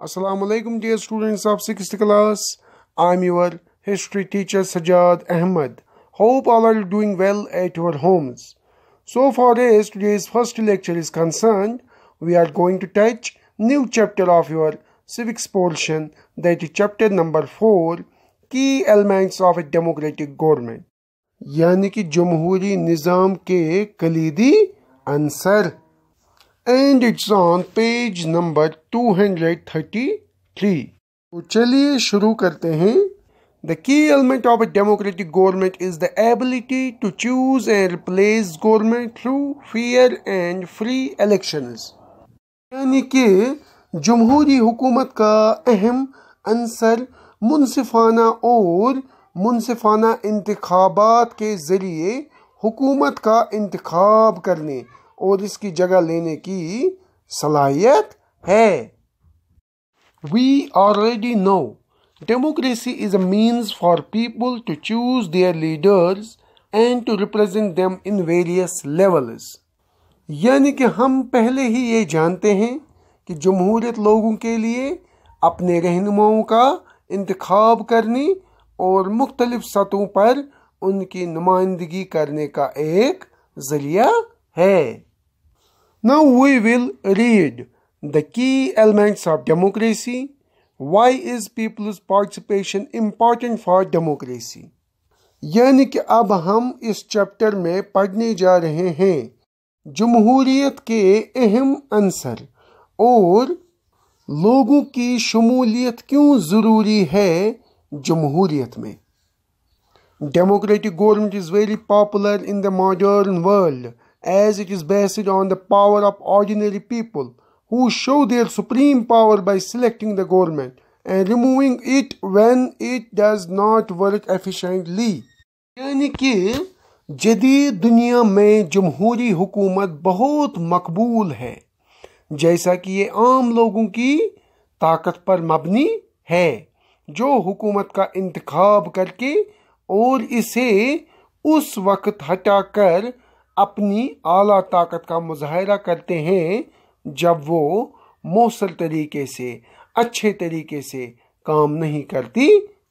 Assalamu dear students of 6th class. I'm your history teacher Sajad Ahmed. Hope all are doing well at your homes. So far as today's first lecture is concerned, we are going to touch new chapter of your civics portion that is chapter number 4 key elements of a democratic government यानी कि जमहूरी निज़ाम के कलीदी अंसर and it's on page number 233 तो चलिए शुरू करते हैं the key element of a democratic government is the ability to choose and replace government through fair and free elections यानी कि जमहूरी हुकूमत का अहम अंसर मुनफाना और मुनफाना इंतबात के ज़रिए हुकूमत का इंतखब करने और इसकी जगह लेने की सलाहियत है we already know democracy is a means for people to choose their leaders and to represent them in various levels यानी कि हम पहले ही ये जानते हैं कि जमहूरियत लोगों के लिए अपने रहनुमाओं का इंतखब करने और मुख्तलिफ सतहों पर उनकी नुमाइंदगी करने का एक जरिया है Now we will read the key elements of democracy. Why is people's participation important for democracy? यानी कि अब हम इस चैप्टर में पढ़ने जा रहे हैं जमहूरीत के अहम अंसर और लोगों की शमूलियत क्यों ज़रूरी है जमहूरीत में democratic government is very popular in the modern world as it is based on the power of ordinary people who show their supreme power by selecting the government and removing it when it does not work efficiently यानी कि जदीद दुनिया में जमहूरी हुकूमत बहुत मकबूल है जैसा कि ये आम लोगों की ताकत पर मबनी है जो हुकूमत का इंतखब करके और इसे उस वक्त हटाकर अपनी आला ताकत का मुजाहरा करते हैं जब वो मौसर तरीके से अच्छे तरीके से काम नहीं करती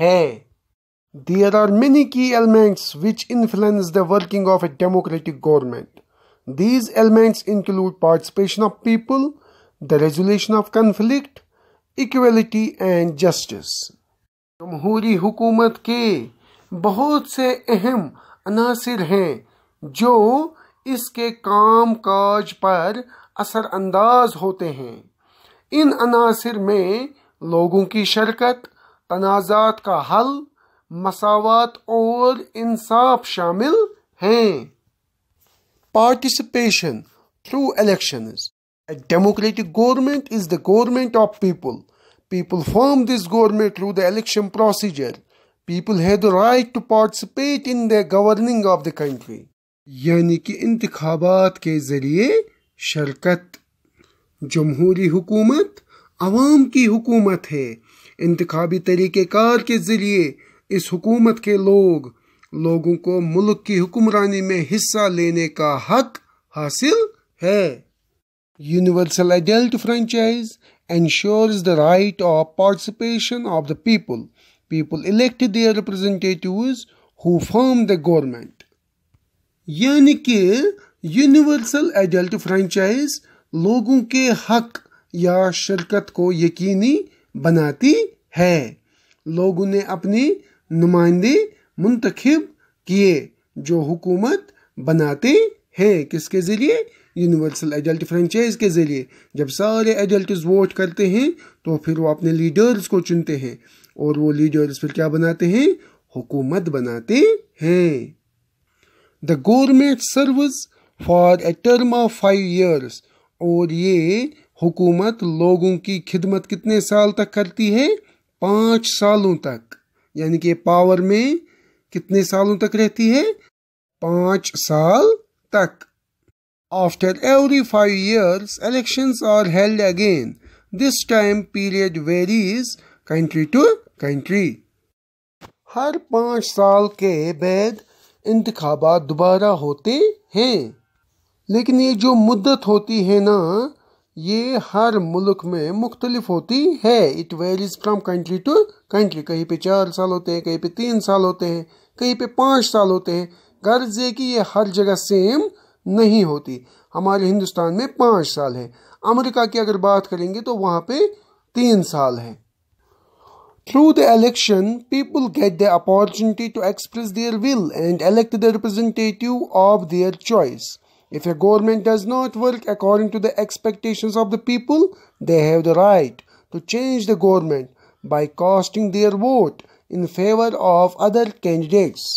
है there are many key elements which influence the working of a democratic government these elements include participation of people the resolution of conflict equality and justice जमहूरी हुकूमत के बहुत से अहम अनासर हैं जो इसके काम काज पर असरअंदाज होते हैं इन अनासर में लोगों की शिरकत तनाजात का हल मसावत और इंसाफ शामिल हैं participation through election democratic government is the government of people people form this government through the election procedure people have the right to participate in the governing of the country यानी कि इंतबात के ज़रिए शिरकत जमहूरी हुकूमत आवाम की हुकूमत है इंतबी तरीक़ार के ज़रिए इस हुकूमत के लोग लोगों को मुल्क की हुक्मरानी में हिस्सा लेने का हक हासिल है universal adult franchise ensures the right of participation of the people people elect their representative who form the government यानी कि यूनिवर्सल एडल्ट फ्रेंचाइज लोगों के हक या शिरकत को यकीनी बनाती है लोगों ने अपने नुमाइंदे मुंतखब किए जो हुकूमत बनाते हैं किसके ज़रिए यूनिवर्सल एडल्ट फ्रेंचाइज के ज़रिए जब सारे एडल्ट वोट करते हैं तो फिर वो अपने लीडर्स को चुनते हैं और वो लीडर्स फिर क्या बनाते हैं हुकूमत बनाते हैं the government service for a term of five years और ये हुकूमत लोगों की खिदमत कितने साल तक करती है पाँच सालों तक यानी कि पावर में कितने सालों तक रहती है पाँच साल तक after every five years elections are held again this time period varies country to country हर पाँच साल के बाद इंतबात दोबारा होते हैं लेकिन ये जो मुद्दत होती है ना ये हर मुल्क में मुख्तलिफ होती है it varies from country to country कहीं पे चार साल होते हैं कहीं पे तीन साल होते हैं कहीं पे पाँच साल होते हैं गर्ज है कि ये हर जगह सेम नहीं होती हमारे हिंदुस्तान में पाँच साल है अमेरिका की अगर बात करेंगे तो वहाँ पे तीन साल है Through the election, people get the opportunity to express their will and elect the representative of their choice. If a government does not work according to the expectations of the people, they have the right to change the government by casting their vote in favor of other candidates.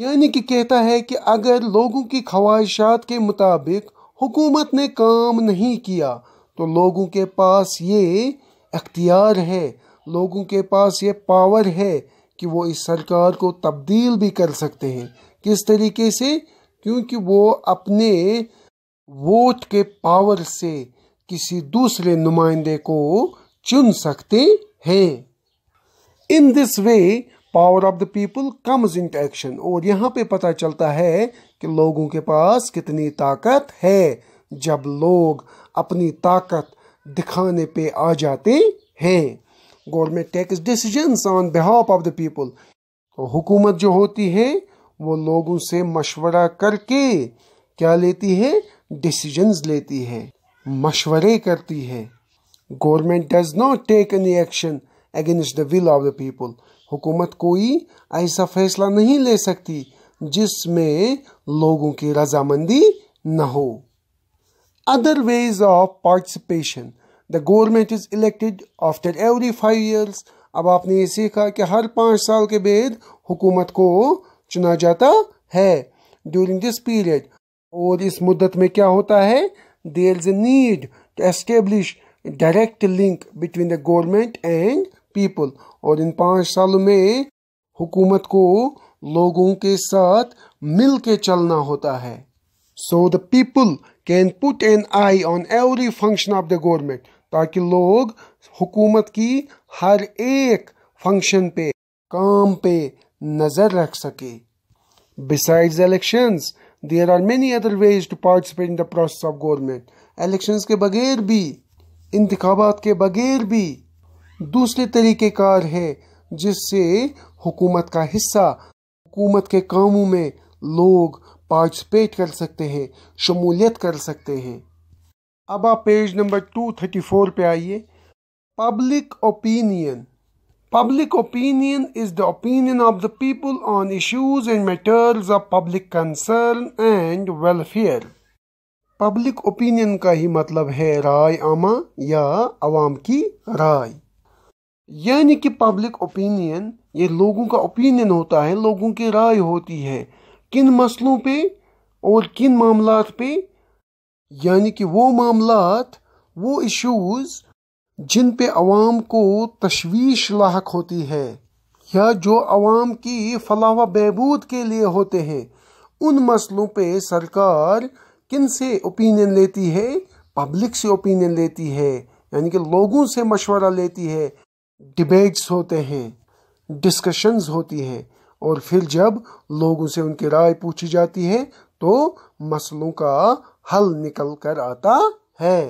यानी कि कहता है कि अगर लोगों की ख्वाहिशात के मुताबिक हुकूमत ने काम नहीं किया तो लोगों के पास ये अख्तियार है लोगों के पास ये पावर है कि वो इस सरकार को तब्दील भी कर सकते हैं किस तरीके से क्योंकि वो अपने वोट के पावर से किसी दूसरे नुमाइंदे को चुन सकते हैं in this way power of the people comes in action और यहाँ पे पता चलता है कि लोगों के पास कितनी ताकत है जब लोग अपनी ताकत दिखाने पे आ जाते हैं government takes decisions on behalf of the people तो हुकूमत जो होती है वो लोगों से मशवरा करके क्या लेती है डिसीजंस लेती है मशवरे करती है government does not take any action against the will of the people हुकूमत कोई ऐसा फैसला नहीं ले सकती जिसमें लोगों की रजामंदी न हो other ways of participation the government is elected after every five years अब आपने ये सीखा कि हर पाँच साल के बाद हुकूमत को चुना जाता है ड्यूरिंग दिस पीरियड और इस मुद्दत में क्या होता है there is a need to establish direct link between the government and people और इन पाँच सालों में हुकूमत को लोगों के साथ मिल के चलना होता है so the people can put an eye on every function of the government ताकि लोग हुकूमत की हर एक फंक्शन पे काम पे नज़र रख सके besides elections there are many other ways to participate in the process of government elections के बगैर भी इंतबात के बगैर भी दूसरे तरीक़ेकार है जिससे हुकूमत का हिस्सा हुकूमत के कामों में लोग पार्टिसिपेट कर सकते हैं शमूलियत कर सकते हैं अब आप page number two thirty four पे आइए public opinion public opinion is the opinion of the people on issues and matters of public concern and welfare public opinion का ही मतलब है राय आमा या आवाम की राय यानी कि पब्लिक ओपिनियन ये लोगों का ओपिनियन होता है लोगों की राय होती है किन मसलों पे और किन मामला पे यानी कि वो मामलात वो इश्यूज़ जिन पे आवाम को तशवीश लाक होती है या जो आवाम की फलाह बहबूद के लिए होते हैं उन मसलों पे सरकार किन से ओपिनियन लेती है पब्लिक से ओपिनियन लेती है यानी कि लोगों से मशवरा लेती है डिबेट्स होते हैं डिस्कशंस होती है और फिर जब लोगों से उनकी राय पूछी जाती है तो मसलों का हल निकल कर आता है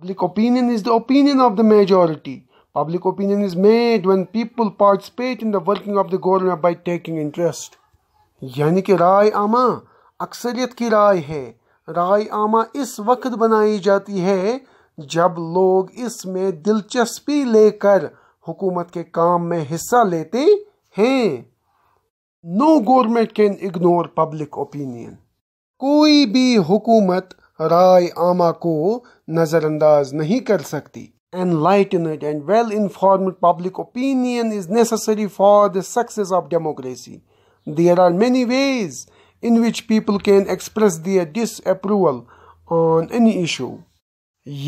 public opinion is the opinion of the majority public opinion is made when people participate in the working of the government by taking interest यानी कि राय आमा अक्सरियत की राय है राय आमा इस वक्त बनाई जाती है जब लोग इसमें दिलचस्पी लेकर हुकूमत के काम में हिस्सा लेते हैं no government can ignore public opinion कोई भी हुकूमत राय आमा को नजरअंदाज नहीं कर सकती enlightened and well informed public opinion is necessary for the success of democracy there are many ways in which people can express their disapproval on any issue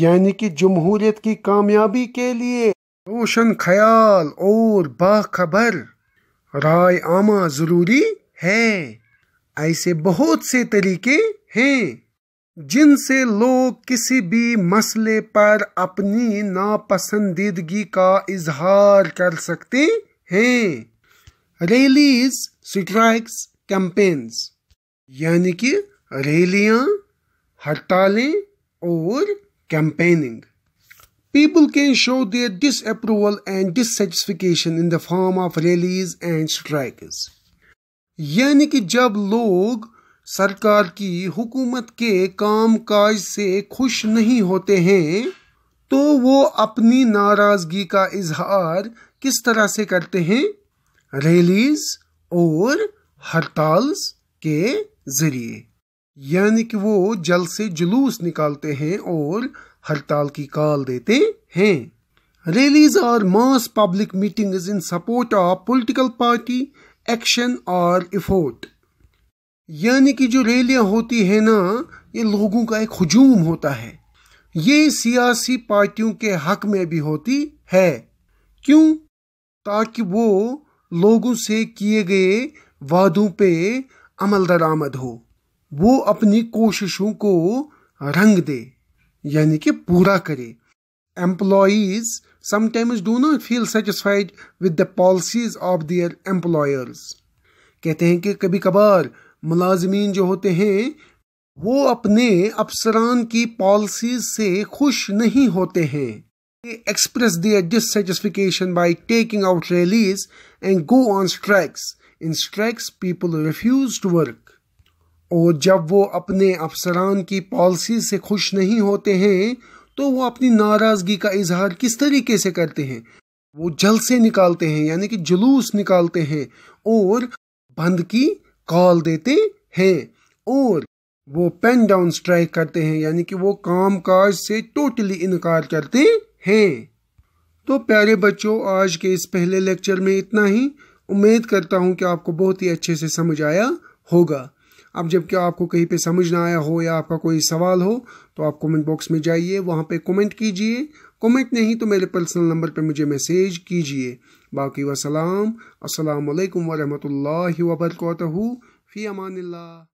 यानि कि जमहूरियत की कामयाबी के लिए रोशन ख्याल और बाखबर राय आमा जरूरी है ऐसे बहुत से तरीके हैं जिनसे लोग किसी भी मसले पर अपनी नापसंदीदगी का इजहार कर सकते हैं रैलीज स्ट्राइक्स कैंपेन्स यानी कि रैलियां हड़तालें और campaigning people can show their disapproval and dissatisfaction in the form of rallies and strikes यानी कि जब लोग सरकार की हुकूमत के कामकाज से खुश नहीं होते हैं तो वो अपनी नाराज़गी का इजहार किस तरह से करते हैं रैलीज और हड़ताल्स के ज़रिए यानी कि वो जल से जुलूस निकालते हैं और हड़ताल की काल देते हैं rallies are mass public meetings in support of political party action और इफोर्ट यानी कि जो रैलियाँ होती है ना ये लोगों का एक हजूम होता है ये सियासी पार्टियों के हक में भी होती है क्यों ताकि वो लोगों से किए गए वादों पे अमल दरामद हो वो अपनी कोशिशों को रंग दे यानी कि पूरा करे employees sometimes do not feel satisfied with the policies of their employers कहते हैं कि कभी कभार मुलाजमीन जो होते हैं वो अपने अफसरान की पॉलिसीज से खुश नहीं होते हैं They express their dissatisfaction by taking out rallies and go on strikes. In strikes, people refuse to work. और जब वो अपने अफसरान की पॉलिसी से खुश नहीं होते हैं तो वो अपनी नाराज़गी का इजहार किस तरीके से करते हैं वो जलसे निकालते हैं यानी कि जुलूस निकालते हैं और बंद की कॉल देते हैं और वो पेन डाउन स्ट्राइक करते हैं यानी कि वो काम काज से टोटली इनकार करते हैं तो प्यारे बच्चों आज के इस पहले लेक्चर में इतना ही उम्मीद करता हूं कि आपको बहुत ही अच्छे से समझ आया होगा अब जबकि आपको कहीं पे समझ ना आया हो या आपका कोई सवाल हो तो आप कमेंट बॉक्स में जाइए वहाँ पे कमेंट कीजिए कमेंट नहीं तो मेरे पर्सनल नंबर पे मुझे मैसेज कीजिए बाकी वसलाम असलकम वरहमल वबरक फ़ी अमान